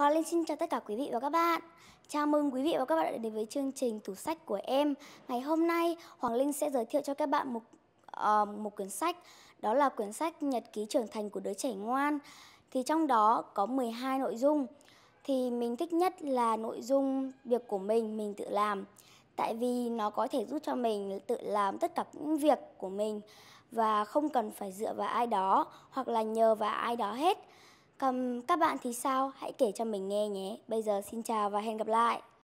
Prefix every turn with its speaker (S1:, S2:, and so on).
S1: Hoàng Linh xin chào tất cả quý vị và các bạn. Chào mừng quý vị và các bạn đã đến với chương trình tủ sách của em. Ngày hôm nay, Hoàng Linh sẽ giới thiệu cho các bạn một uh, một cuốn sách, đó là cuốn sách Nhật ký trưởng thành của đứa trẻ ngoan. Thì trong đó có 12 nội dung. Thì mình thích nhất là nội dung việc của mình mình tự làm. Tại vì nó có thể giúp cho mình tự làm tất cả những việc của mình và không cần phải dựa vào ai đó hoặc là nhờ vào ai đó hết còn các bạn thì sao? Hãy kể cho mình nghe nhé. Bây giờ xin chào và hẹn gặp lại.